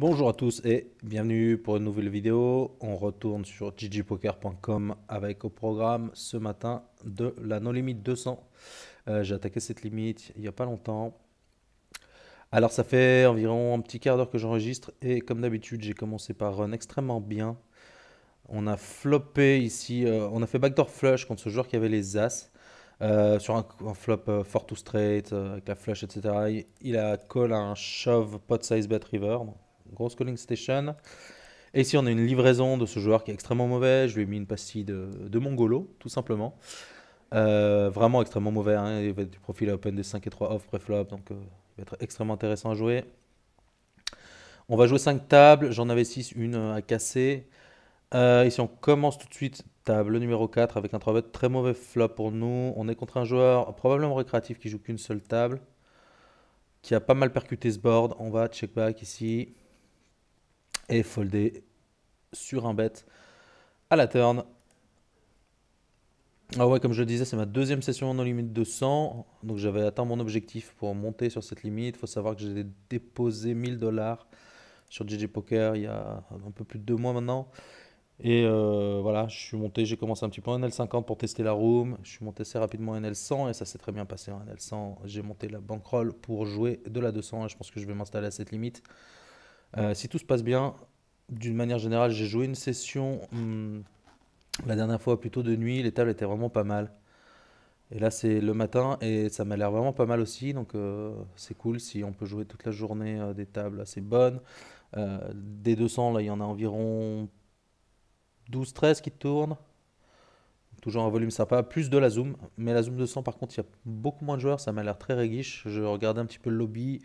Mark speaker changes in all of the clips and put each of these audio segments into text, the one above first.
Speaker 1: Bonjour à tous et bienvenue pour une nouvelle vidéo. On retourne sur ggpoker.com avec au programme ce matin de la no limite 200. Euh, j'ai attaqué cette limite il n'y a pas longtemps. Alors ça fait environ un petit quart d'heure que j'enregistre et comme d'habitude j'ai commencé par run extrêmement bien. On a floppé ici, euh, on a fait backdoor flush contre ce joueur qui avait les as. Euh, sur un, flop fort ou straight, avec la flush, etc. Il, a call un shove pot size bet river grosse Calling Station. Et si on a une livraison de ce joueur qui est extrêmement mauvais, je lui ai mis une pastille de, Mongolo, tout simplement. Euh, vraiment extrêmement mauvais, hein. il va être du profil à open des 5 et 3 off pré-flop. donc euh, il va être extrêmement intéressant à jouer. On va jouer 5 tables, j'en avais 6, une à casser. Euh, ici on commence tout de suite, table numéro 4 avec un 3 bet très mauvais flop pour nous. On est contre un joueur probablement récréatif qui joue qu'une seule table, qui a pas mal percuté ce board. On va check back ici et folder sur un bet à la turn. Ah ouais, comme je le disais, c'est ma deuxième session en limite de 100. Donc j'avais atteint mon objectif pour monter sur cette limite. Il faut savoir que j'ai déposé 1000 dollars sur JJ Poker il y a un peu plus de deux mois maintenant. Et euh, voilà, je suis monté, j'ai commencé un petit peu en NL50 pour tester la room. Je suis monté assez rapidement en NL100 et ça s'est très bien passé en NL100. J'ai monté la bankroll pour jouer de la 200 et je pense que je vais m'installer à cette limite. Euh, si tout se passe bien, d'une manière générale, j'ai joué une session hmm, la dernière fois plutôt de nuit. Les tables étaient vraiment pas mal. Et là, c'est le matin et ça m'a l'air vraiment pas mal aussi. Donc, euh, c'est cool si on peut jouer toute la journée euh, des tables assez bonnes. des 200, là, il y en a environ 12-13 qui tournent. Toujours un volume sympa, plus de la Zoom. Mais la Zoom 200, par contre, il y a beaucoup moins de joueurs. Ça m'a l'air très réguiche. Je regardais un petit peu le lobby.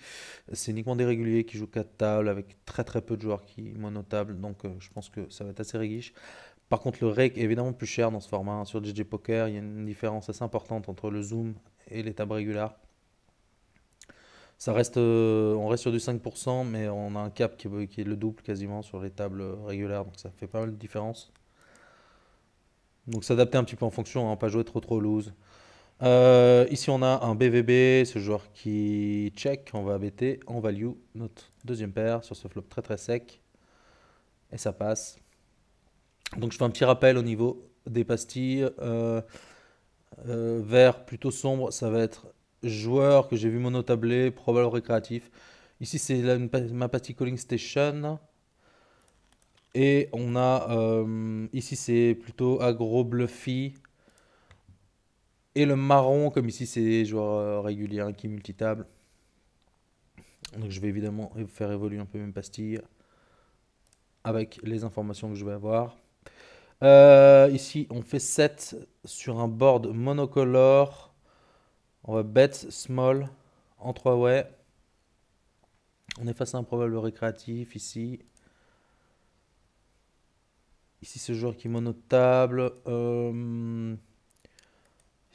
Speaker 1: C'est uniquement des réguliers qui jouent 4 tables avec très très peu de joueurs qui monotables. Donc euh, je pense que ça va être assez réguiche. Par contre, le rec est évidemment plus cher dans ce format. Hein. Sur DJ Poker, il y a une différence assez importante entre le zoom et les tables régulières. Ça reste, euh, on reste sur du 5%, mais on a un cap qui qui est, le double quasiment sur les tables régulières, donc ça fait pas mal de différence. Donc s'adapter un petit peu en fonction, hein, pas jouer trop trop loose. Euh, ici, on a un BVB, ce joueur qui check, on va ABT, on value notre deuxième paire sur ce flop très très sec. Et ça passe. Donc je fais un petit rappel au niveau des pastilles. Euh, euh, vert plutôt sombre, ça va être joueur que j'ai vu mono monotablé, probable récréatif. Ici, c'est ma pastille calling station. Et on a euh, ici c'est plutôt agro bluffy. Et le marron, comme ici c'est joueur euh, régulier hein, qui multitable. Donc je vais évidemment faire évoluer un peu mes pastilles avec les informations que je vais avoir. Euh, ici on fait 7 sur un board monocolore. On va bet small en 3 way. On est face à un probable récréatif ici. Ici, ce joueur qui est ici, euh,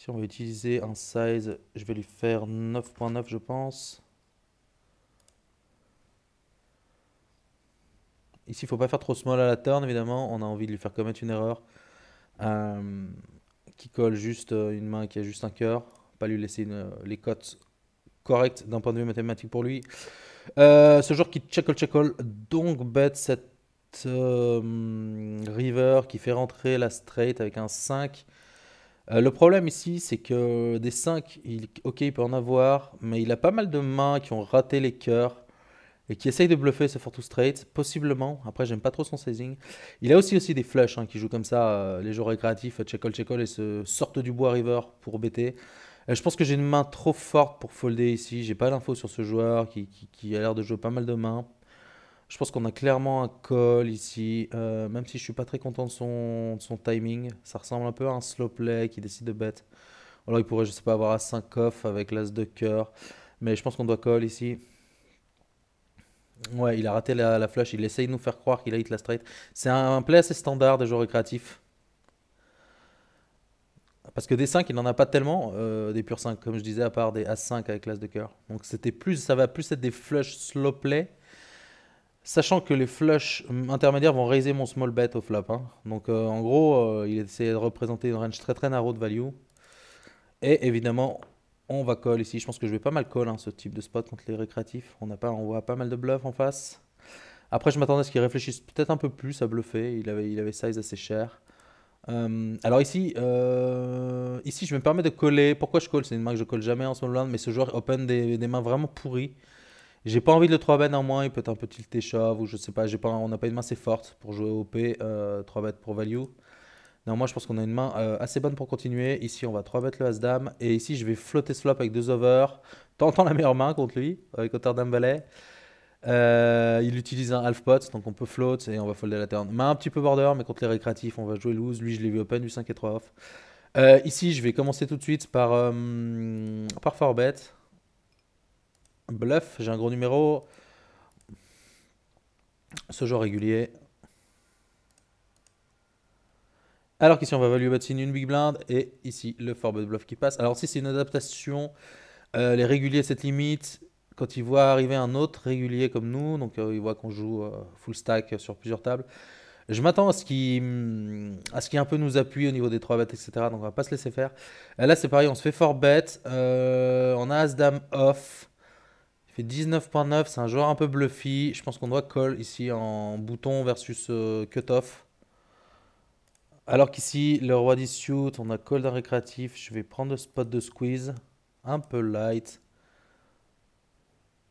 Speaker 1: on veut utiliser un size. Je vais lui faire 9.9, je pense. Ici, il ne faut pas faire trop small à la turn, évidemment. On a envie de lui faire commettre une erreur. Euh, qui colle juste euh, une main qui a juste un cœur. Pas lui laisser les cotes correctes d'un point de vue mathématique pour lui. ce joueur qui check-all donc bête cette river qui fait rentrer la straight avec un 5. Euh, le problème ici, c'est que des 5, il, ok, il peut en avoir, mais il a pas mal de mains qui ont raté les cœurs et qui essayent de bluffer ce fort straight, possiblement. Après, j'aime pas trop son sizing. Il a aussi, aussi des flushs hein, qui jouent comme ça, euh, les joueurs récréatifs, euh, check-all, check-all et se sortent du bois river pour bêter. Je pense que j'ai une main trop forte pour folder ici. J'ai pas d'infos sur ce joueur qui a l'air de jouer pas mal de mains. Je pense qu'on a clairement un call ici, euh, même si je ne suis pas très content de son, timing. Ça ressemble un peu à un slow play qui décide de bet. Alors il pourrait, je sais pas, avoir a 5 off avec l'as de cœur. Mais je pense qu'on doit call ici. Ouais, il a raté la, flush. Il essaye de nous faire croire qu'il a hit la straight. C'est un, play assez standard des joueurs récréatifs. Parce que des 5, il n'en a pas tellement, euh, des purs 5, comme je disais, à part des A 5 avec l'As de cœur. Donc c'était plus, ça va plus être des flush slow play Sachant que les flushs intermédiaires vont raiser mon small bet au flop. Hein. Donc euh, en gros, euh, il essaie de représenter une range très très narrow de value. Et évidemment, on va call ici. Je pense que je vais pas mal call hein, ce type de spot contre les récréatifs. On, a pas, on voit pas mal de bluffs en face. Après, je m'attendais à ce qu'il réfléchisse peut-être un peu plus à bluffer. Il avait, il avait size assez cher. Euh, alors ici, ici, je me permets de coller. Pourquoi je colle C'est une main que je colle jamais en small blind, mais ce joueur open des mains vraiment pourries. J'ai pas envie de le 3-bet moins, il peut être un petit tilté shove ou je sais pas, pas on n'a pas une main assez forte pour jouer OP, 3-bet euh, pour value. Néanmoins, je pense qu'on a une main euh, assez bonne pour continuer. Ici, on va 3-bet le As-Dame et ici, je vais flotter ce flop avec deux over, tentant la meilleure main contre lui, avec hauteur Dame-Valet. Euh, il utilise un half pot, donc on peut float et on va folder la turn. Main un petit peu border, mais contre les récréatifs, on va jouer loose. Lui, je l'ai vu open, du 5 et 3 off. ici, je vais commencer tout de suite par, par 4 bet. Bluff, j'ai un gros numéro. Ce genre régulier. Alors qu'ici on va value bet une big blind et ici le forbet bluff qui passe. Alors si c'est une adaptation, euh, les réguliers c'est cette limite, quand ils voient arriver un autre régulier comme nous, donc euh, ils voient qu'on joue euh, full stack sur plusieurs tables, je m'attends à ce qu'il à qui un peu nous appuie au niveau des 3 bêtes, etc. Donc on va pas se laisser faire. Là c'est pareil, on se fait forbet. on a as dame off fait 19.9, c'est un joueur un peu bluffy. Je pense qu'on doit call ici en bouton versus euh, cut-off. Alors qu'ici, le roi shoot, on a call d'un récréatif. Je vais prendre le spot de squeeze. Un peu light.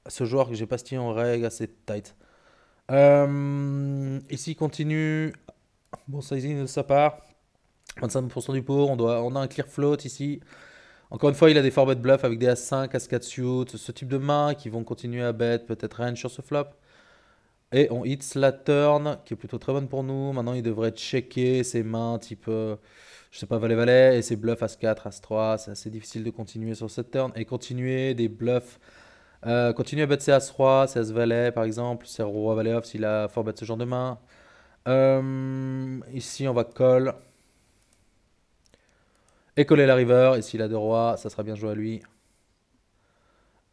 Speaker 1: Ce joueur que j'ai stylé en règle, assez tight. Euh, ici, continue. Bon sizing de sa part. 25% du pot. On, doit, on a un clear float ici. Encore une fois, il a des 4-bet bluff avec des As5, As4 suit, ce type de mains qui vont continuer à bet, peut-être range sur ce flop. Et on hits la turn, qui est plutôt très bonne pour nous. Maintenant, il devrait checker ses mains type, euh, je sais pas, valet-valet, et ses bluffs As4, As3. C'est assez difficile de continuer sur cette turn. Et continuer des bluffs, euh, continuer à bet ses As3, ses As-valet par exemple, ses Roi-valet-off s'il a forbet ce genre de main. Euh, ici, on va call. Et coller la river, et s'il a deux rois, ça sera bien joué à lui.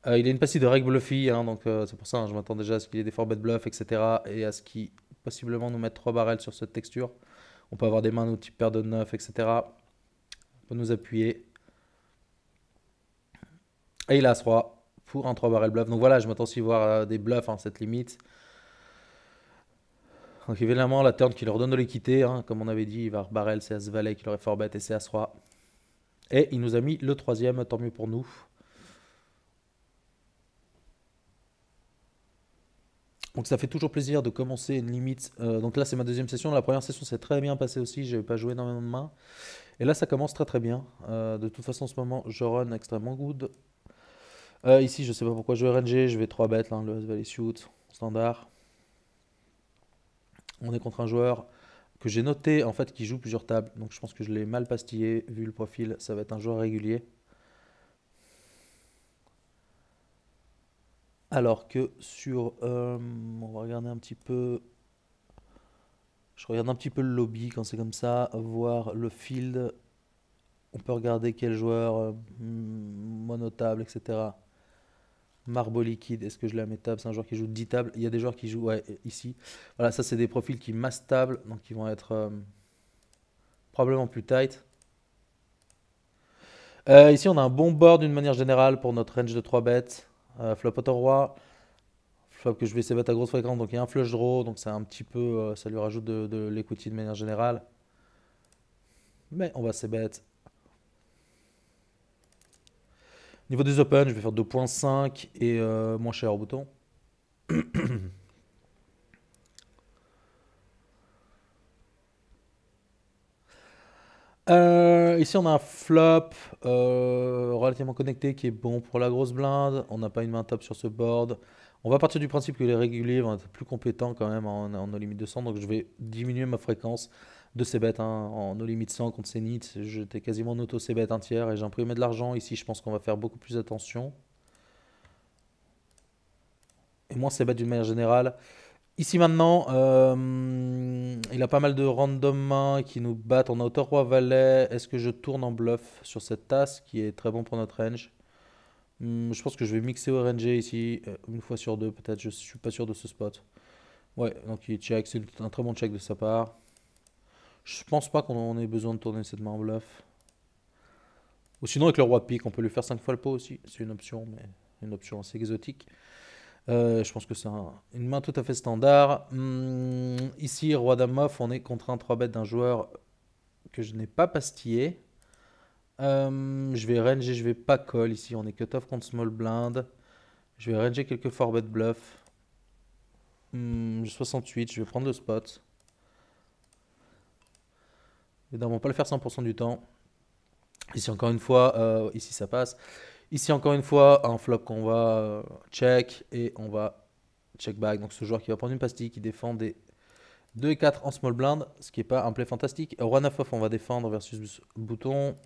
Speaker 1: Euh, il a une passive de règle bluffy, hein, donc euh, c'est pour ça, hein, je m'attends déjà à ce qu'il ait des forbets bluff, etc. Et à ce qu'il possiblement nous mette trois barrels sur cette texture. On peut avoir des mains, nous, type paire de neuf etc. On peut nous appuyer. Et il a as pour un trois barrel bluff. Donc voilà, je m'attends aussi à voir euh, des bluffs, en hein, cette limite. Donc évidemment, la turn qui leur donne de l'équité, comme on avait dit, il va barrel, c'est As-Valet qui leur est fort et c'est as roi et il nous a mis le troisième, tant mieux pour nous. Donc ça fait toujours plaisir de commencer une limite. Euh, donc là c'est ma deuxième session. La première session s'est très bien passée aussi. Je pas joué énormément de mains. Et là ça commence très très bien. Euh, de toute façon en ce moment je run extrêmement good. Euh, ici je sais pas pourquoi je vais RNG. Je vais 3 bêtes. Hein, le Valley Shoot standard. On est contre un joueur que j'ai noté en fait qui joue plusieurs tables. Donc je pense que je l'ai mal pastillé vu le profil. Ça va être un joueur régulier. Alors que sur, euh, on va regarder un petit peu. Je regarde un petit peu le lobby quand c'est comme ça, voir le field. On peut regarder quel joueur, euh, monotable, etc. Marbo liquide, est-ce que je la mets table C'est un joueur qui joue 10 tables. Il y a des joueurs qui jouent ici. Voilà, ça c'est des profils qui massent table, donc ils vont être euh, probablement plus tight. Euh, ici, on a un bon board d'une manière générale pour notre range de 3 bêtes. Euh, flop au roi, flop que je vais essayer à grosse fréquence, donc il y a un flush draw, donc ça, un petit peu, ça lui rajoute de, de de manière générale. Mais on va bêtes Niveau des open, je vais faire 2.5 et euh, moins cher au bouton. Euh, ici, on a un flop euh, relativement connecté qui est bon pour la grosse blinde. On n'a pas une main top sur ce board. On va partir du principe que les réguliers vont être plus compétents quand même en, en, limites de 100. Donc, je vais diminuer ma fréquence de ces bêtes. En no limit 100 contre Zenith, j'étais quasiment en auto ces bêtes un tiers et j'imprimais de l'argent. Ici, je pense qu'on va faire beaucoup plus attention. Et moins c'est bêtes d'une manière générale. Ici maintenant, euh, il a pas mal de random mains qui nous battent. en a hauteur roi valet. Est-ce que je tourne en bluff sur cette tasse qui est très bon pour notre range hmm, Je pense que je vais mixer au RNG ici euh, une fois sur deux peut-être. Je suis pas sûr de ce spot. Ouais, donc il check. C'est un très bon check de sa part. Je pense pas qu'on ait besoin de tourner cette main en bluff. Ou sinon avec le roi pique, on peut lui faire 5 fois le pot aussi. C'est une option, mais une option assez exotique. Euh, je pense que c'est une main tout à fait standard. Hmm, ici, roi dame off, on est contre un 3 bet d'un joueur que je n'ai pas pastillé. Euh, je vais ranger, je vais pas call ici. On est cut-off contre small blind. Je vais ranger quelques 4 bet bluff. J'ai hmm, 68, je vais prendre le spot. Évidemment, on va pas le faire 100% du temps. Ici, encore une fois, euh, ici, ça passe. Ici, encore une fois, un flop qu'on va euh, check et on va check back. Donc, ce joueur qui va prendre une pastille, qui défend des 2 et 4 en small blind, ce qui n'est pas un play fantastique. Roi of off, on va défendre versus bouton.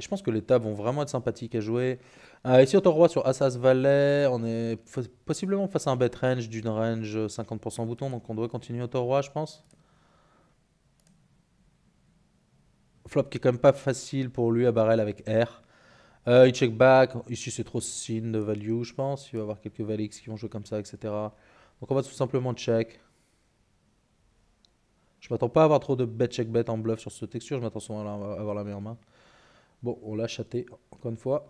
Speaker 1: Et je pense que les tables vont vraiment être sympathiques à jouer. ici, au roi sur Assas Valet, on est possiblement face à un bet range d'une range 50% euh, bouton, donc on doit continuer autant roi, je pense. Flop qui est quand même pas facile pour lui à barrel avec R. Euh, il check back, ici c'est trop signe de value, je pense. Il va y avoir quelques Valix qui vont jouer comme ça, etc. Donc on va tout simplement check. Je m'attends pas à avoir trop de bet check bet en bluff sur ce texture, je m'attends à avoir la meilleure main. Bon, on l'a chaté encore une fois.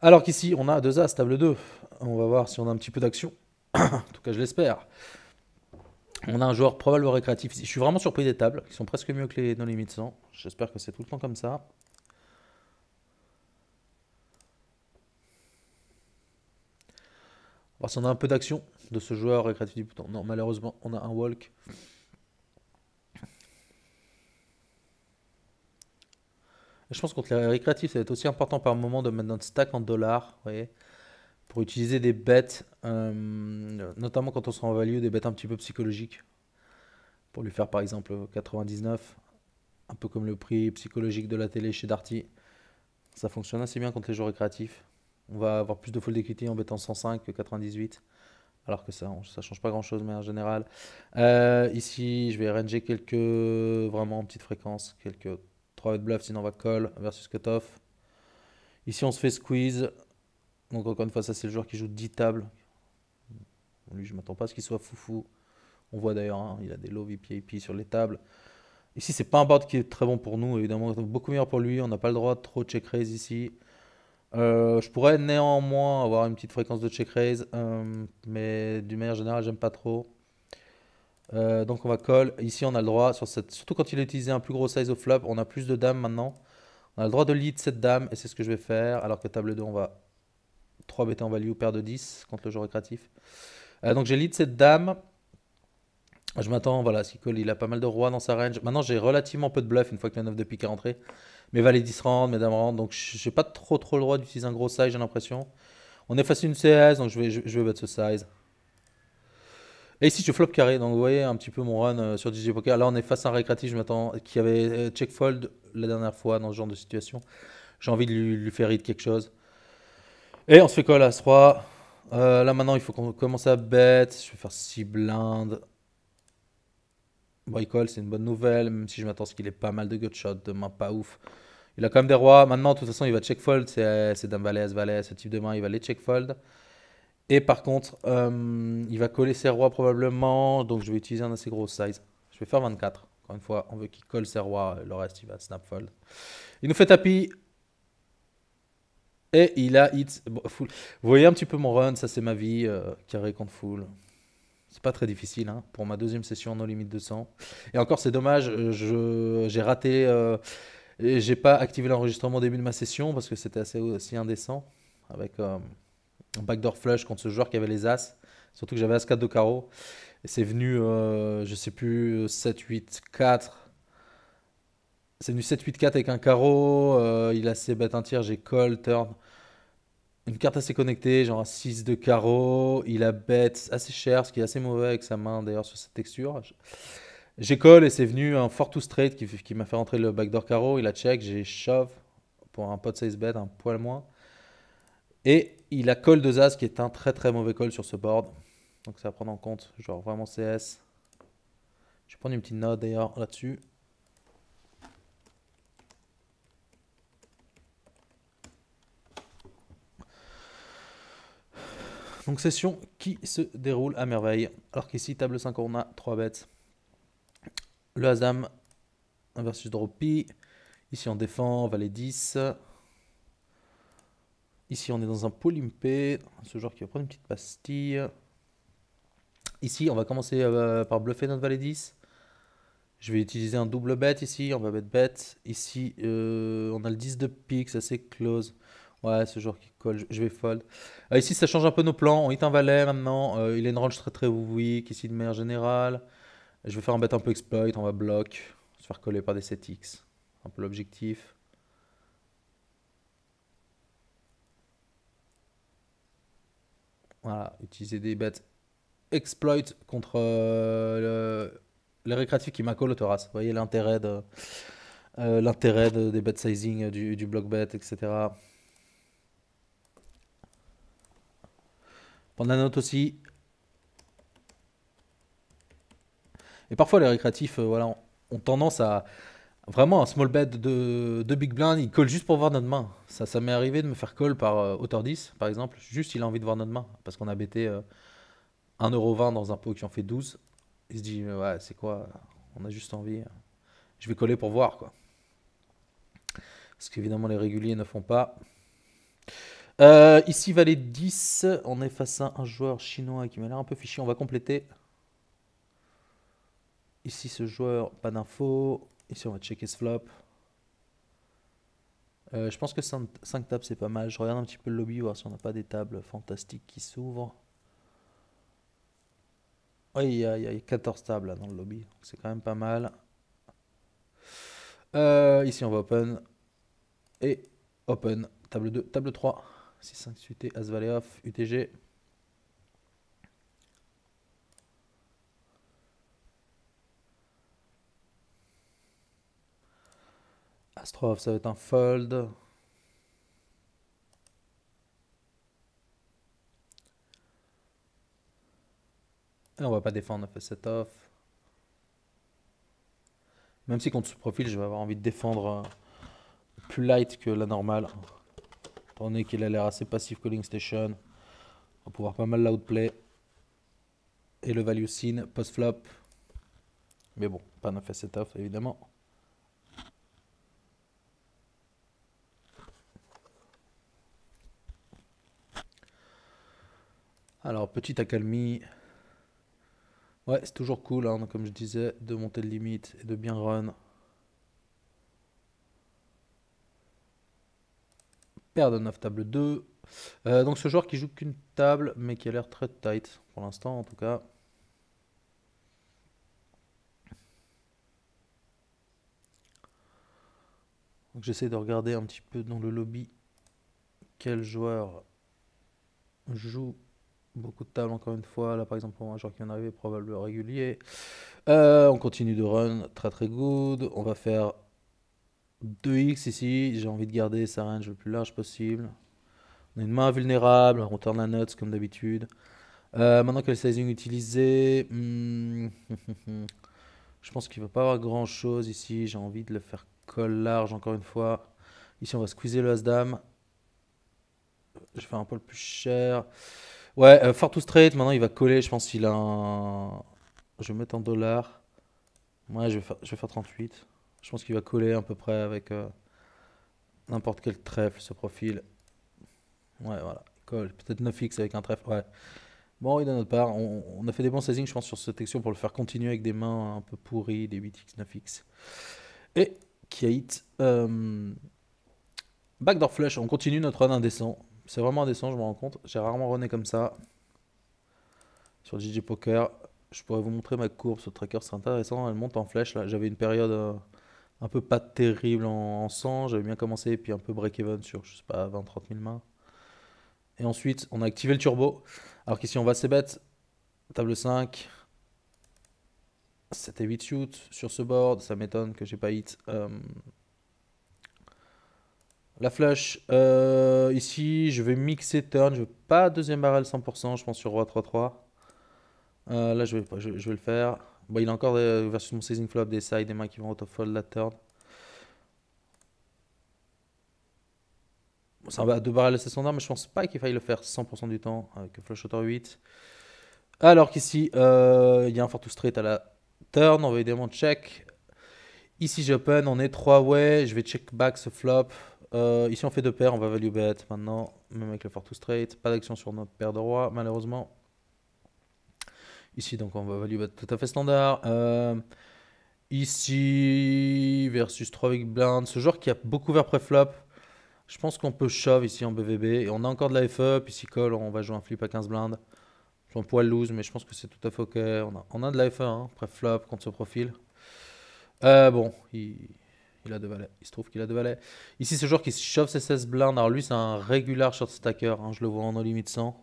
Speaker 1: Alors qu'ici, on a deux As, table 2. On va voir si on a un petit peu d'action. en tout cas, je l'espère. On a un joueur probablement récréatif. Je suis vraiment surpris des tables, qui sont presque mieux que les non limits 100. J'espère que c'est tout le temps comme ça. On va voir si on a un peu d'action de ce joueur récréatif du Non, malheureusement, on a un walk. Je pense que contre les récréatifs, ça va être aussi important par moment de mettre notre stack en dollars, vous pour utiliser des bêtes, euh, notamment quand on sera en value, des bêtes un petit peu psychologiques. Pour lui faire par exemple 99, un peu comme le prix psychologique de la télé chez Darty. Ça fonctionne assez bien contre les joueurs récréatifs. On va avoir plus de fold equity en bêtant 105 que 98. Alors que ça, ça change pas grand chose, mais en général. Euh, ici, je vais ranger quelques, vraiment en petite fréquence, quelques 3 bet bluff, sinon on va call versus cutoff. Ici, on se fait squeeze. Donc, encore une fois, ça, c'est le joueur qui joue 10 tables. Lui, je m'attends pas à ce qu'il soit foufou. On voit d'ailleurs, hein, il a des low VPIP sur les tables. Ici, c'est pas un board qui est très bon pour nous, évidemment, beaucoup meilleur pour lui. On n'a pas le droit de trop check raise ici. Euh, je pourrais néanmoins avoir une petite fréquence de check raise, euh, mais d'une manière générale, j'aime pas trop. Euh, donc on va call. Ici, on a le droit, sur cette... surtout quand il a utilisé un plus gros size au flop, on a plus de dames maintenant. On a le droit de lead cette dame et c'est ce que je vais faire. Alors que table 2, on va 3 bêter en value, paire de 10 contre le joueur récréatif. Euh, donc j'ai lead cette dame. Je m'attends, voilà, si call, il a pas mal de rois dans sa range. Maintenant, j'ai relativement peu de bluff une fois que la 9 de pique est rentrée. Mes valets 10 rentrent, mes dames rentrent. Donc j'ai pas trop trop le droit d'utiliser un gros size, j'ai l'impression. On efface une CS, donc je vais, je, vais battre ce size. Et ici, je flop carré. Donc, vous voyez un petit peu mon run euh, sur DJ Poker. Là, on est face à un récréatif, je m'attends, qui avait euh, check fold la dernière fois dans ce genre de situation. J'ai envie de lui, faire hit quelque chose. Et on se fait call à 3 euh, Là, maintenant, il faut qu'on commence à bête. Je vais faire 6 blindes. Bon, il call c'est une bonne nouvelle, même si je m'attends ce qu'il ait pas mal de good shots demain pas ouf. Il a quand même des rois. Maintenant, de toute façon, il va check fold. C'est dame valet, valet, ce type de main, il va les check fold. Et par contre, euh, il va coller ses rois probablement. Donc je vais utiliser un assez gros size. Je vais faire 24. Encore une fois, on veut qu'il colle ses rois. Le reste, il va snap fold. Il nous fait tapis. Et il a hit full. Vous voyez un petit peu mon run, ça c'est ma vie, euh, carré contre full. C'est pas très difficile hein, pour ma deuxième session no limite 200. Et encore c'est dommage, euh, j'ai raté, j'ai pas activé l'enregistrement au début de ma session parce que c'était assez aussi indécent avec backdoor flush contre ce joueur qui avait les As. Surtout que j'avais As 4 de carreau. Et c'est venu, euh, je sais plus, 7, 8, 4. C'est venu 7, 8, 4 avec un carreau. Euh, il a ses bêtes un tiers, j'ai call, turn. Une carte assez connectée, genre 6 de carreau. Il a bête assez cher, ce qui est assez mauvais avec sa main d'ailleurs sur cette texture. J'ai call et c'est venu un fort to straight qui, qui m'a fait rentrer le backdoor carreau. Il a check, j'ai shove pour un pot size bet, un poil moins. Et il a call de Zaz qui est un très très mauvais call sur ce board. Donc ça à prendre en compte. Genre vraiment CS. Je vais prendre une petite note d'ailleurs là-dessus. Donc session qui se déroule à merveille. Alors qu'ici, table 5, on a 3 bêtes. Le Hazam versus Droppy. Ici, on défend, valet 10. Ici, on est dans un polympé, ce joueur qui va prendre une petite pastille. Ici, on va commencer euh, par bluffer notre valet 10. Je vais utiliser un double bet ici, on va bet bet. Ici, euh, on a le 10 de pique, ça c'est close. Ouais, ce joueur qui colle, je vais fold. Euh, ici, ça change un peu nos plans. On hit un valet maintenant. il a une range très très weak ici de manière générale. Je vais faire un bet un peu exploit, on va block. Se faire coller par des 7x. Un peu l'objectif. Voilà, utiliser des bêtes exploit contre euh, les récréatifs qui maco Vous voyez l'intérêt euh, l'intérêt des bet sizing, euh, du, du block bet, etc. Pendant la note aussi. Et parfois les récréatifs, voilà, ont tendance à, Vraiment, un small bet de, Big Blind, il colle juste pour voir notre main. Ça, m'est arrivé de me faire call par hauteur euh, 10, par exemple. Juste, il a envie de voir notre main. Parce qu'on a bêté 1,20€ euh, dans un pot qui en fait 12. Il se dit, ouais, c'est quoi On a juste envie. Je vais coller pour voir, quoi. Parce qu'évidemment, les réguliers ne font pas. Euh, ici, valait 10. On est face à un joueur chinois qui m'a l'air un peu fichier. On va compléter. Ici, ce joueur, pas d'infos. Ici, on va checker ce flop. Euh, je pense que 5, tables, c'est pas mal. Je regarde un petit peu le lobby, voir si on n'a pas des tables fantastiques qui s'ouvrent. Oui, il y, a, 14 tables dans le lobby. C'est quand même pas mal. Euh, ici, on va open. Et open. Table 2, table 3. 6, 5 8, As Valet, off, UTG. Astrophe, ça va être un fold. Et on va pas défendre, un off. Même si contre ce profil, je vais avoir envie de défendre euh, plus light que la normale. Étant qu'il a l'air assez passif calling station. On va pouvoir pas mal l'outplay. Et le value sign post-flop. Mais bon, pas 9 set off évidemment. Alors, petite accalmie. Ouais, c'est toujours cool, hein, comme je disais, de monter de limite et de bien run. Paire de 9 table 2. donc ce joueur qui joue qu'une table, mais qui a l'air très tight, pour l'instant en tout cas. j'essaie de regarder un petit peu dans le lobby quel joueur joue beaucoup de tables encore une fois. Là, par exemple, un joueur qui vient d'arriver, probablement régulier. Euh, on continue de run, très très good. On va faire 2x ici. J'ai envie de garder sa range le plus large possible. On a une main vulnérable, on tourne la nuts comme d'habitude. Euh, maintenant que le sizing utilisé, hmm, je pense qu'il ne va pas avoir grand chose ici. J'ai envie de le faire col large encore une fois. Ici, on va squeezer le As-Dame. Je vais faire un peu le plus cher. Ouais, euh, maintenant il va coller. Je pense qu'il a un. Je vais mettre en dollar, Ouais, je vais faire, 38. Je pense qu'il va coller à peu près avec euh, n'importe quel trèfle, ce profil. Ouais, voilà. Colle. Peut-être 9x avec un trèfle. Ouais. Bon, et de notre part, on, a fait des bons saisings, je pense, sur cette texture pour le faire continuer avec des mains un peu pourries, des 8x, 9x. Et a Euh, backdoor flush, on continue notre run indécent. C'est vraiment indécent, je me rends compte. J'ai rarement runné comme ça. Sur GG Poker, je pourrais vous montrer ma courbe. Ce tracker, c'est intéressant. Elle monte en flèche. Là, j'avais une période euh, un peu pas terrible en, sang J'avais bien commencé, puis un peu break-even sur, je sais pas, 20-30 000 mains. Et ensuite, on a activé le turbo. Alors qu'ici, on va assez bête. Table 5. 7 et 8 shoots sur ce board. Ça m'étonne que j'ai pas hit. Euh, la flush, euh, ici, je vais mixer turn. Je veux pas deuxième barrel 100%, je pense sur roi 3-3. Euh, là, je vais, le faire. Bon, il a encore, des, euh, versus mon sizing flop, des sides, des mains qui vont auto-fold la turn. ça va deux barrels, c'est standard, mais je pense pas qu'il faille le faire 100% du temps avec flush auteur 8. Alors qu'ici, il y a un fort tout straight à la turn. On va évidemment check. Ici, j'open, on est 3 way. Je vais check back ce flop. Euh, ici, on fait deux paires, on va value bet maintenant, même avec le fort to straight. Pas d'action sur notre paire de rois, malheureusement. Ici, donc, on va value bet tout à fait standard. Euh, ici, versus 3 avec blind. Ce joueur qui a beaucoup vers préflop. Je pense qu'on peut shove ici en BVB. Et on a encore de la F-up. E ici, call, on va jouer un flip à 15 blindes. J'en poil loose, mais je pense que c'est tout à fait ok. On a, de la f e hein. contre ce profil. Euh, bon, il, il se trouve qu'il a deux valets. Ici, ce joueur qui se chauffe ses 16 blindes. Alors lui, c'est un régulier short stacker. Hein, je le vois en no limit 100.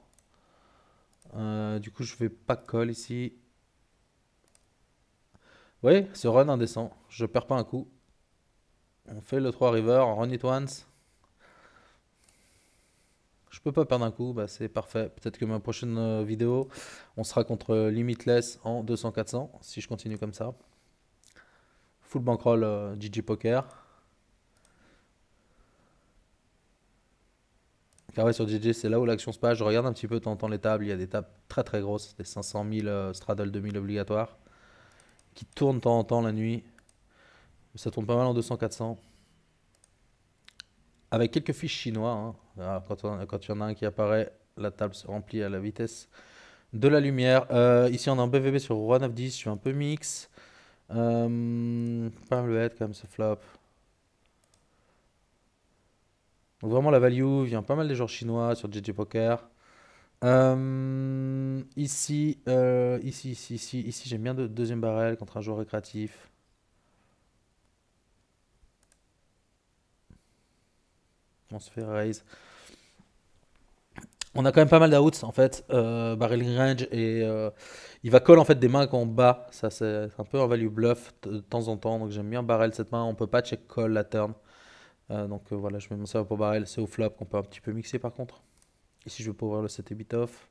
Speaker 1: Euh, du coup, je vais pas call ici. Vous voyez, ce run indécent. Je perds pas un coup. On fait le 3 river, run it once. Je peux pas perdre un coup, bah c'est parfait. Peut-être que ma prochaine euh, vidéo, on sera contre Limitless en 200-400 si je continue comme ça le bankroll dj euh, Poker. Car sur dj c'est là où l'action se passe. Je regarde un petit peu, temps les tables. Il y a des tables très très grosses, des 500 000 euh, straddle 2000 obligatoires, qui tournent temps en temps la nuit. Ça tourne pas mal en 200-400. Avec quelques fiches chinois. Hein. Quand, il y en a un qui apparaît, la table se remplit à la vitesse de la lumière. Euh, ici, on a un BVB sur Roi 9-10. Je suis un peu mix. Euh, pas le head comme ce flop. Donc vraiment la value vient pas mal des joueurs chinois sur JJ Poker. Euh, ici, euh, ici, ici, ici, ici, j'aime bien de deuxième barrel contre un joueur récréatif. On se fait raise on a quand même pas mal d'outs en fait. Euh, Barrel range et euh, il va call en fait des mains qu'on bat. Ça c'est un peu un value bluff de temps en temps. Donc j'aime bien Barrel cette main. On peut pas check call la turn. Euh, donc euh, voilà, je mets mon serveur pour Barrel. C'est au flop qu'on peut un petit peu mixer par contre. Ici je vais pas ouvrir le CT bit off.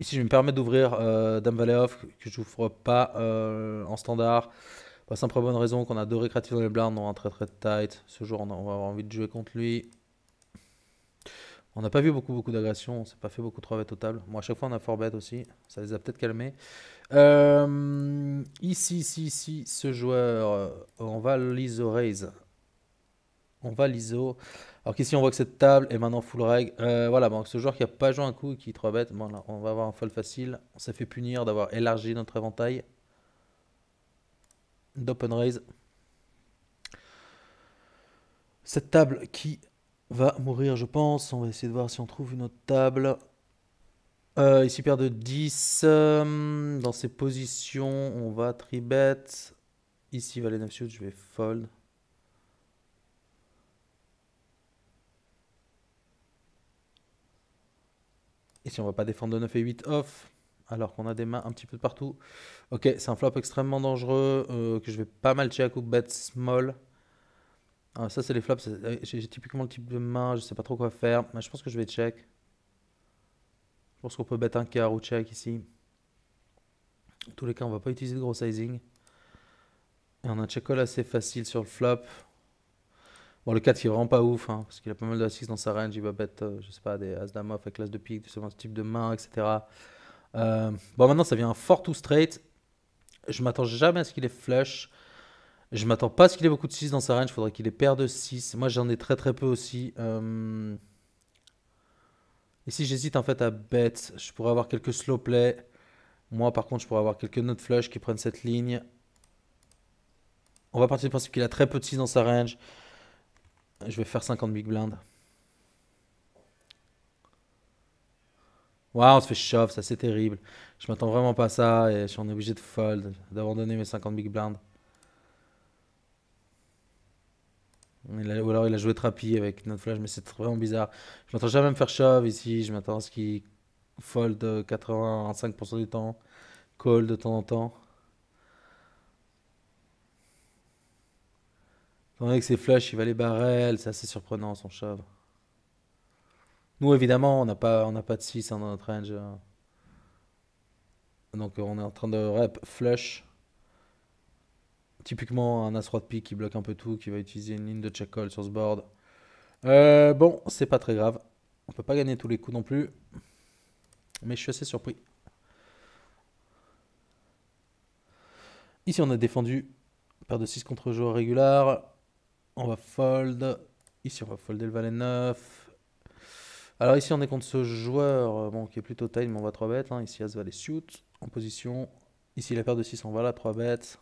Speaker 1: Ici je me permets d'ouvrir Dame Valley off que je n'ouvre pas en standard. Bah, pour la simple bonne raison qu'on a deux récréatifs dans les blindes, on a un très très tight. Ce jour on va avoir envie de jouer contre lui. On n'a pas vu beaucoup, beaucoup d'agressions. On s'est pas fait beaucoup de 3 bêtes au table. Moi, à chaque fois, on a fort bête aussi. Ça les a peut-être calmés. Euh, ici, ici, ici, ce joueur, euh, on va l'iso raise. On va l'iso. Alors qu'ici, on voit que cette table est maintenant full reg. Euh, voilà, donc ce joueur qui n'a pas joué un coup et qui 3 bêtes, bon, là, on va avoir un fold facile. On s'est fait punir d'avoir élargi notre éventail d'open raise. Cette table qui va mourir, je pense. On va essayer de voir si on trouve une autre table. Euh, ici, perd de 10. Euh, dans ses positions, on va tribet. Ici, les 9 suit, je vais fold. Ici, on va pas défendre de 9 et 8 off, alors qu'on a des mains un petit peu de partout. Ok, c'est un flop extrêmement dangereux, euh, que je vais pas mal check ou bet small. Ah, ça, c'est les flops. Euh, j'ai typiquement le type de main, je sais pas trop quoi faire. Mais je pense que je vais check. Je pense qu'on peut mettre un quart ou check ici. tous les cas, on va pas utiliser de gros sizing. Et on a un check call assez facile sur le flop. Bon, le 4 qui est vraiment pas ouf, hein, parce qu'il a pas mal de dans sa range. Il va mettre, euh, je sais pas, des as dame avec l'as de pique, ce type de main, etc. Euh, bon, maintenant, ça vient un fort ou straight. Je m'attends jamais à ce qu'il ait flush. Je m'attends pas à ce qu'il ait beaucoup de 6 dans sa range. Il Faudrait qu'il ait paire de 6. Moi, j'en ai très très peu aussi. Ici, euh. j'hésite en fait à bet. Je pourrais avoir quelques slow play. Moi, par contre, je pourrais avoir quelques notes flush qui prennent cette ligne. On va partir du principe qu'il a très peu de 6 dans sa range. Je vais faire 50 big blind. Waouh, on se fait shove, ça c'est terrible. Je m'attends vraiment pas à ça et je suis obligé de fold, d'abandonner mes 50 big blind. ou alors il a joué Trapi avec notre flash, mais c'est vraiment bizarre. Je m'attends jamais me faire shove ici. Je m'attends à ce qu'il fold 85% euh, du temps, call de temps en temps. Tant que ses flush, il va les barrel, c'est assez surprenant son shove. Nous, évidemment, on n'a pas, pas de 6 hein, dans notre range. Hein. Donc on est en train de rep flush. Typiquement, un as 3 de pique qui bloque un peu tout, qui va utiliser une ligne de check-call sur ce board. Euh, bon, c'est pas très grave. On peut pas gagner tous les coups non plus. Mais je suis assez surpris. Ici, on a défendu. Paire de 6 contre joueur régular. On va fold. Ici, on va folder le valet 9. Alors ici, on est contre ce joueur euh, bon, qui est plutôt tight, mais on va 3 bêtes. Hein. Ici, As, valet suit. En position. Ici, la paire de 6, on va la 3 bêtes.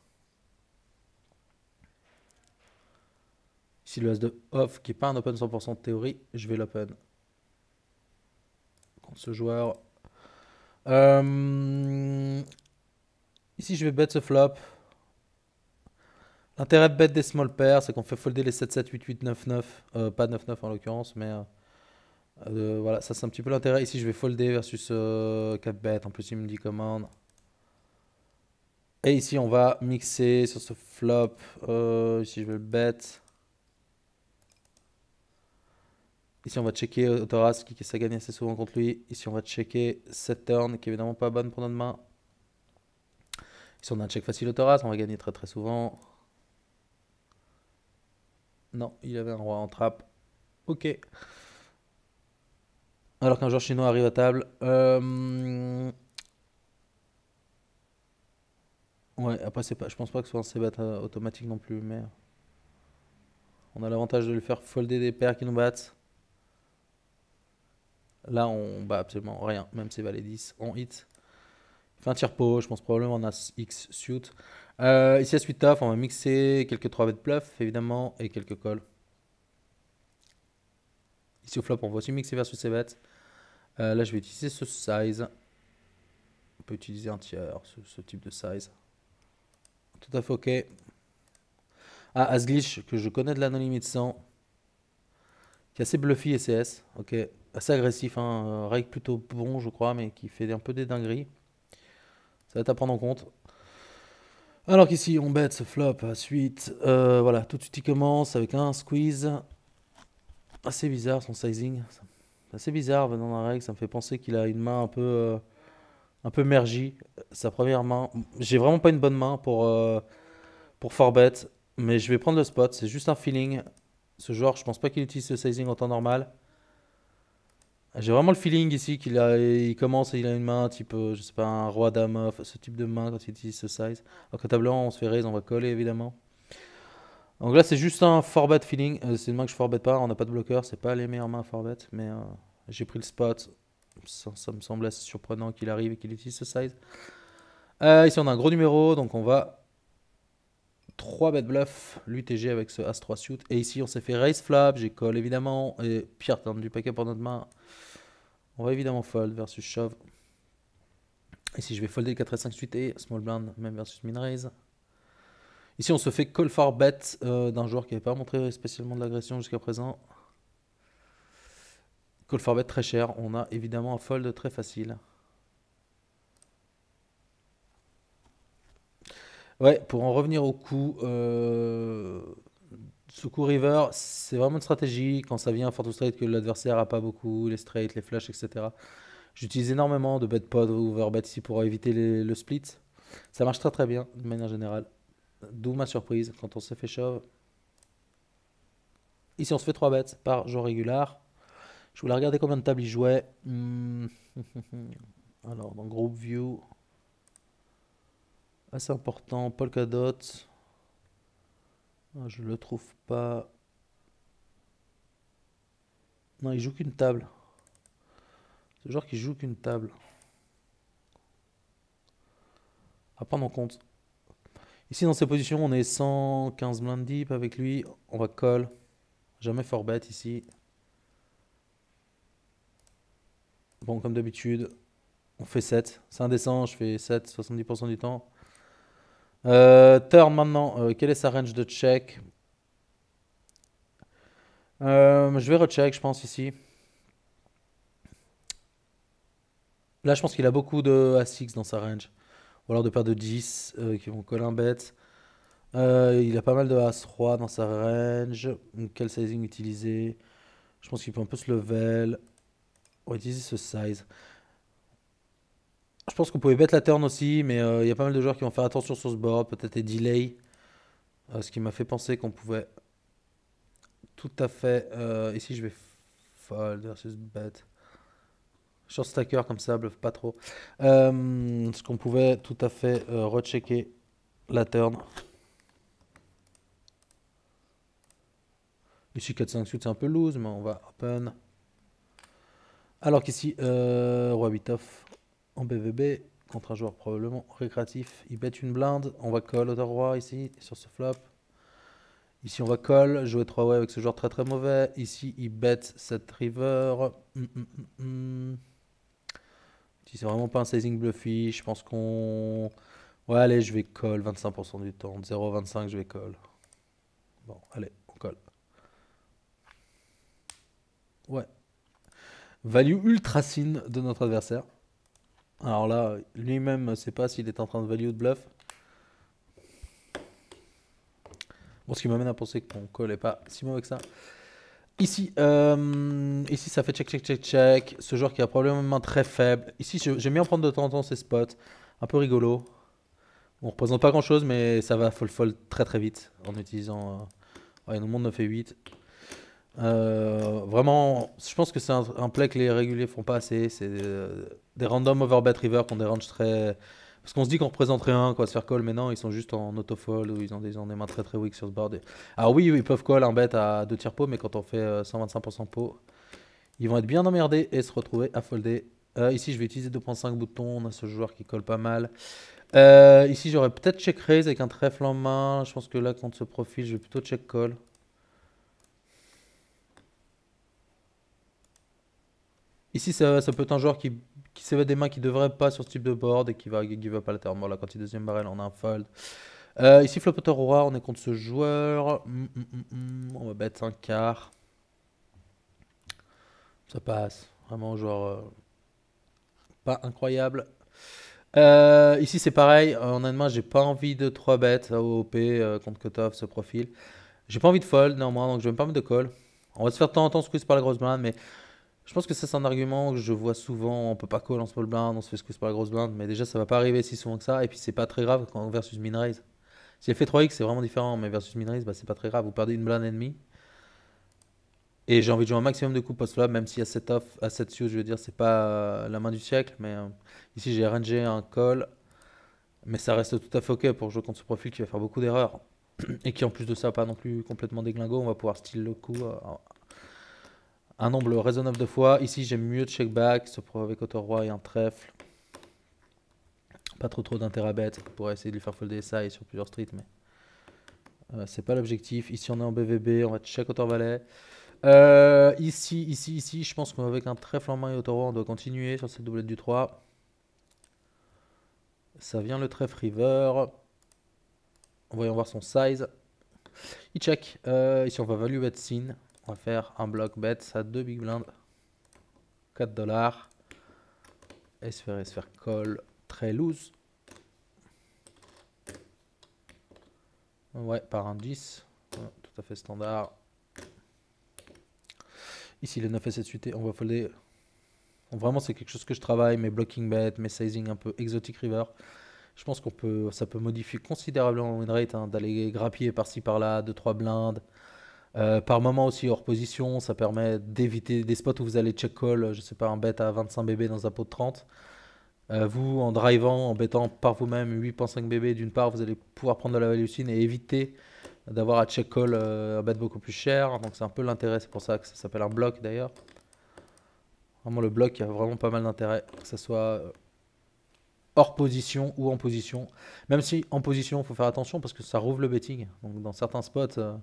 Speaker 1: Si le s de off qui n'est pas un open 100% de théorie, je vais l'open contre ce joueur. Euh, ici, je vais bet ce flop. L'intérêt de bet des small pairs, c'est qu'on fait folder les 7, 7, 8, 8, 9, 9. pas 9, 9 en l'occurrence, mais euh, euh, voilà, ça c'est un petit peu l'intérêt. Ici, je vais folder versus 4 bet. En plus, il me dit commande. Et ici, on va mixer sur ce flop. ici, je vais le bet. Ici, on va checker Autoras qui, qui gagner assez souvent contre lui. Ici, on va checker cette turn qui est évidemment pas bonne pour notre main. Ici, on a un check facile Autoras, on va gagner très très souvent. Non, il avait un roi en trappe. Ok. Alors qu'un joueur chinois arrive à table. Euh, ouais, après, c'est pas... je pense pas que ce soit un c-bet euh, automatique non plus, mais. On a l'avantage de lui faire folder des paires qui nous battent. Là, on bat absolument rien, même c'est validis 10 On hit. Il un tir pot, je pense probablement en As X suit. Euh, ici, à suite off, on va mixer quelques 3 bêtes bluff, évidemment, et quelques calls. Ici au flop, on voit aussi mixer versus ses bêtes. Euh, là, je vais utiliser ce size. On peut utiliser un tiers, ce, type de size. Tout à fait ok. Ah, glitch que je connais de la de 100. Qui assez bluffy et CS. Ok, assez agressif. un hein. euh, Rake plutôt bon, je crois, mais qui fait un peu des dingueries. Ça va être à prendre en compte. Alors qu'ici, on bête ce flop à suite. Euh, voilà, tout de suite, il commence avec un squeeze. Assez bizarre son sizing. Assez bizarre, venant d'un règle. Ça me fait penser qu'il a une main un peu, euh, un peu mergie. Sa première main. J'ai vraiment pas une bonne main pour, pour for bet. Mais je vais prendre le spot. C'est juste un feeling. Ce joueur, je pense pas qu'il utilise ce sizing en temps normal. J'ai vraiment le feeling ici qu'il a, il commence, il a une main type, euh, je sais pas, un roi dame, ce type de main quand il utilise ce size. Alors qu'à blanc, on se fait raise, on va coller évidemment. Donc là, c'est juste un forbet feeling. Euh, c'est une main que je forbet pas, on n'a pas de bloqueur, c'est pas les meilleures mains forbet, mais euh, j'ai pris le spot. Ça, me semble assez surprenant qu'il arrive et qu'il utilise ce size. ici, on a un gros numéro, donc on va 3 bet bluff, l'UTG avec ce As 3 suit. Et ici, on s'est fait raise flap, j'ai call évidemment, et Pierre tente du paquet pour notre main. On va évidemment fold versus shove. Ici, je vais folder 4 et 5 suite et small blind même versus min raise. Ici, on se fait call for bet euh, d'un joueur qui n'avait pas montré spécialement de l'agression jusqu'à présent. Call for bet très cher. On a évidemment un fold très facile. Ouais, pour en revenir au coup, euh, Soukou River, c'est vraiment une stratégie. Quand ça vient fort ou straight, que l'adversaire a pas beaucoup, les straights, les flashs, etc. J'utilise énormément de bet pod ou overbet ici pour éviter le split. Ça marche très très bien de manière générale. D'où ma surprise quand on se fait shove. Ici on se fait 3 bets par joueur régulier. Je voulais regarder combien de tables il jouait. Hmm. Alors dans group view, assez important, Polkadot. Ah, je le trouve pas. Non, il joue qu'une table. Ce genre qui joue qu'une table. À prendre en compte. Ici, dans ces positions, on est 115 blind deep avec lui. On va call. Jamais fort bête ici. Bon, comme d'habitude, on fait 7. C'est indécent, je fais 7 70% du temps. Euh, turn maintenant, euh, quelle est sa range de check euh, Je vais recheck, je pense, ici. Là, je pense qu'il a beaucoup de A6 dans sa range. Ou alors de paires de 10 euh, qui vont coller un bet. il a pas mal de As3 dans sa range. quel sizing utiliser Je pense qu'il peut un peu se level. On utiliser ce size. Je pense qu'on pouvait bet la turn aussi, mais euh, il y a pas mal de joueurs qui vont faire attention sur ce board, peut-être les delay. Euh, ce qui m'a fait penser qu'on pouvait tout à fait. Euh, ici, je vais fold versus bet. Short stacker comme ça, bluff pas trop. ce qu'on pouvait tout à fait rechecker la turn. Ici 4-5 suit c'est un peu loose, mais on va open. Alors qu'ici, Roi 8 off en BVB, contre un joueur probablement récréatif. Il bête une blinde, on va call au roi ici, sur ce flop. Ici, on va call, jouer 3 way avec ce joueur très très mauvais. Ici, il bête cette river. Hum, hum, hum, c'est vraiment pas un sizing bluffy, je pense qu'on... Ouais, allez, je vais call 25% du temps. 0,25, je vais call. Bon, allez, on colle. Ouais. Value ultra sin de notre adversaire. Alors là, lui-même ne sait pas s'il est en train de value ou de bluff. Bon, ce qui m'amène à penser que qu'on ne est pas si mauvais que ça. Ici, euh, ici, ça fait check, check, check, check. Ce joueur qui a probablement une main très faible. Ici, j'aime bien prendre de temps en temps ces spots. Un peu rigolo. On représente pas grand chose, mais ça va fold, fold très très vite en utilisant. Euh, le monde 9 et 8. Euh, vraiment, je pense que c'est un, un, play que les réguliers font pas assez. C'est euh, des random overbet river qu'on dérange très. Parce qu'on se dit qu'on représenterait un, quoi, se faire call, mais non, ils sont juste en auto-fold ou ils ont, des, mains très très weak sur ce board. Alors ah oui, ils peuvent call un bet à deux tiers pot, mais quand on fait 125% euh, pot, ils vont être bien emmerdés et se retrouver à folder. ici, je vais utiliser 2.5 boutons, on a ce joueur qui colle pas mal. ici, j'aurais peut-être check raise avec un trèfle en main. Je pense que là, contre ce profil, je vais plutôt check call. Ici, ça, peut être un joueur qui, qui des mains qui ne devrait pas sur ce type de board et qui va give up à la terre mort. Là, quand il deuxième barrel, on a un fold. Euh, ici, flopoteur Roi, on est contre ce joueur. Mm, mm, mm, on va bet un quart. Ça passe. Vraiment, joueur euh, pas incroyable. Euh, ici, c'est pareil. Euh, en une main, j'ai pas envie de 3 bêtes OP contre cutoff, ce profil. J'ai pas envie de fold néanmoins, donc je vais me permettre de call. On va se faire de temps en temps squeeze par la grosse main, mais je pense que ça, c'est un argument que je vois souvent. On peut pas call en small blind, on se fait squeeze par la grosse blind. Mais déjà, ça va pas arriver si souvent que ça. Et puis, c'est pas très grave quand versus min raise. Si elle fait 3x, c'est vraiment différent. Mais versus min raise, bah, c'est pas très grave. Vous perdez une blind ennemie. Et j'ai envie de jouer un maximum de coups que là même si a cette off, à cette je veux dire, c'est pas la main du siècle. Mais euh, ici, j'ai rangé un call. Mais ça reste tout à fait ok pour jouer contre ce profil qui va faire beaucoup d'erreurs. Et qui, en plus de ça, pas non plus complètement déglingo. On va pouvoir style le coup. Euh, un nombre raisonnable de fois. Ici, j'aime mieux check back, se prouve avec et un trèfle. Pas trop trop d'intérêt à bête essayer de lui faire folder ça et sur plusieurs streets, mais euh, c'est pas l'objectif. Ici, on est en BVB, on va check autor valet. Euh, ici, ici, ici, je pense qu'avec un trèfle en main et roi on doit continuer sur cette doublette du 3. Ça vient le trèfle river. Voyons voir son size. Il check. Euh, ici, on va value bet sin. On va faire un bloc bet, ça deux big blinds, 4 dollars. Et se call, très loose. Ouais, par un 10, tout à fait standard. Ici, les 9 et 7 suité, on va folder. vraiment, c'est quelque chose que je travaille, mes blocking bet, mes sizing un peu exotic river je pense qu'on peut, ça peut modifier considérablement le win rate, d'aller grappiller par-ci par-là, 2-3 blindes, euh, par moment aussi hors position, ça permet d'éviter des spots où vous allez check call, euh, je sais pas, un bet à 25 BB dans un pot de 30. Euh, vous, en drivant, en bettant par vous-même 8.5 BB d'une part, vous allez pouvoir prendre de la value et éviter d'avoir à check call un bet beaucoup plus cher. Donc c'est un peu l'intérêt, c'est pour ça que ça s'appelle un bloc d'ailleurs. Vraiment le bloc, il y a vraiment pas mal d'intérêt, que ce soit hors position ou en position. Même si en position, il faut faire attention parce que ça rouvre le betting. Donc dans certains spots, euh,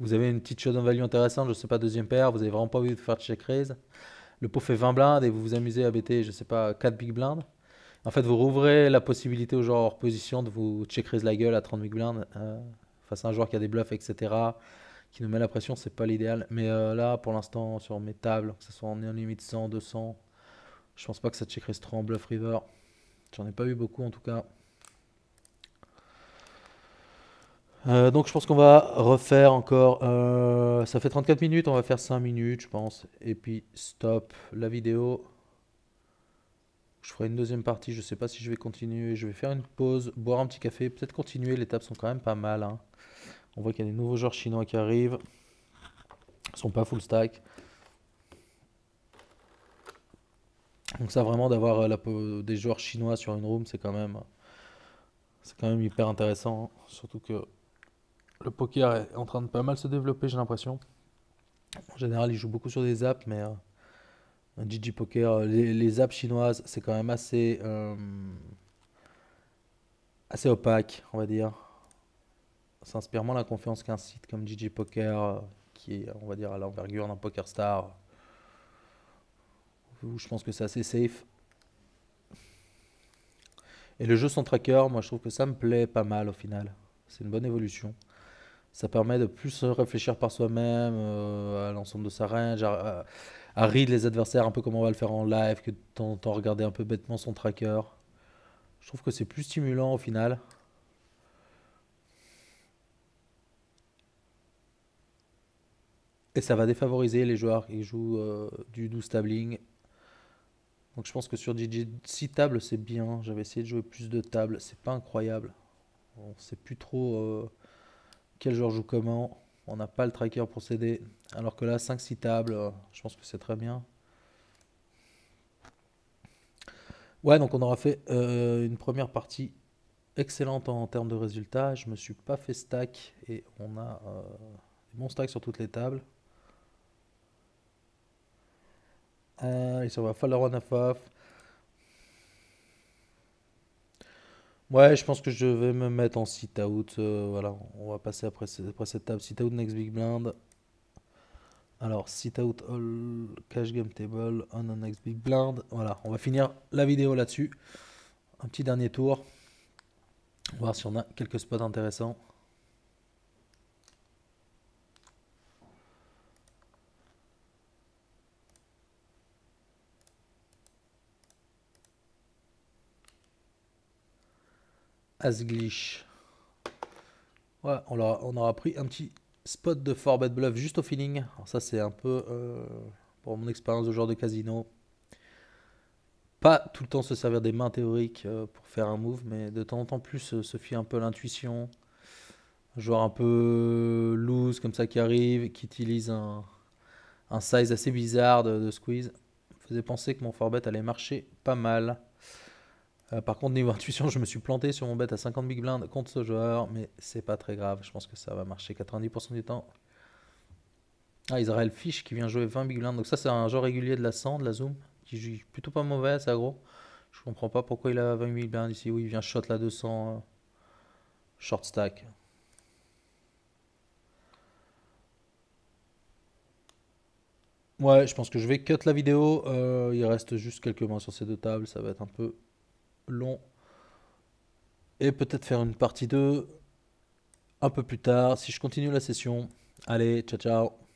Speaker 1: vous avez une petite chose en value intéressante, je sais pas, deuxième paire, vous avez vraiment pas envie de faire check raise. Le pot fait 20 blindes et vous vous amusez à bêter, je sais pas, 4 big blindes. En fait, vous rouvrez la possibilité aux joueurs hors position de vous check raise la gueule à 30 big blindes euh, face à un joueur qui a des bluffs, etc. Qui nous met la pression, c'est pas l'idéal. Mais euh, là, pour l'instant, sur mes tables, que ce soit en limite 100, 200, je pense pas que ça check raise trop en bluff river. J'en ai pas eu beaucoup en tout cas. Euh, donc je pense qu'on va refaire encore, euh, ça fait 34 minutes, on va faire 5 minutes je pense, et puis stop la vidéo. Je ferai une deuxième partie, je sais pas si je vais continuer, je vais faire une pause, boire un petit café, peut-être continuer, les tables sont quand même pas mal. Hein. On voit qu'il y a des nouveaux joueurs chinois qui arrivent, ils sont pas full stack. Donc ça vraiment d'avoir euh, des joueurs chinois sur une room, c'est quand même euh, c'est quand même hyper intéressant, hein. surtout que le poker est en train de pas mal se développer, j'ai l'impression. En général, ils jouent beaucoup sur des apps, mais euh, un Poker, les, apps chinoises, c'est quand même assez assez opaque, on va dire. Ça inspire moins la confiance qu'un site comme Gigi Poker, qui est, on va dire, à l'envergure d'un Poker Star je pense que c'est assez safe. Et le jeu sans tracker, moi je trouve que ça me plaît pas mal au final. C'est une bonne évolution. Ça permet de plus réfléchir par soi-même euh, à l'ensemble de sa range, à, les adversaires un peu comme on va le faire en live, que de temps en temps regarder un peu bêtement son tracker. Je trouve que c'est plus stimulant au final. Et ça va défavoriser les joueurs qui jouent euh, du doux stabling donc je pense que sur DJ 6 tables, c'est bien. J'avais essayé de jouer plus de tables. C'est pas incroyable. On sait plus trop euh, quel joueur joue comment. On n'a pas le tracker pour CD. Alors que là, 5-6 tables, euh, je pense que c'est très bien. Ouais, donc on aura fait euh, une première partie excellente en, termes de résultats. Je me suis pas fait stack et on a mon stack sur toutes les tables. Ah, il s'en va falloir un FAF. Ouais, je pense que je vais me mettre en sit out. Euh, voilà, on va passer après, après cette table. Sit out, next big blind. Alors, sit out all cash game table on a next big blind. Voilà, on va finir la vidéo là-dessus. Un petit dernier tour. voir si on a quelques spots intéressants. Asglish. Ouais, on, aura, on aura pris un petit spot de forbet bluff juste au feeling. ça, c'est un peu, euh, pour mon expérience de joueur de casino, pas tout le temps se servir des mains théoriques euh, pour faire un move, mais de temps en temps plus euh, se fier un peu à l'intuition. Joueur un peu loose comme ça qui arrive, qui utilise un, size assez bizarre de, squeeze. faisait penser que mon forbet allait marcher pas mal. Euh, par contre, niveau intuition, je me suis planté sur mon bet à 50 big blind contre ce joueur, mais c'est pas très grave. Je pense que ça va marcher 90% du temps. Ah, Israël Fish qui vient jouer 20 big blind. Donc, ça, c'est un joueur régulier de la 100, de la zoom, qui joue plutôt pas mauvais, c'est gros. Je comprends pas pourquoi il a 20 big blind ici. Oui, il vient shot la 200. Euh, short stack. Ouais, je pense que je vais cut la vidéo. Euh, il reste juste quelques mains sur ces deux tables. Ça va être un peu long. Et peut-être faire une partie 2 un peu plus tard si je continue la session. Allez, ciao ciao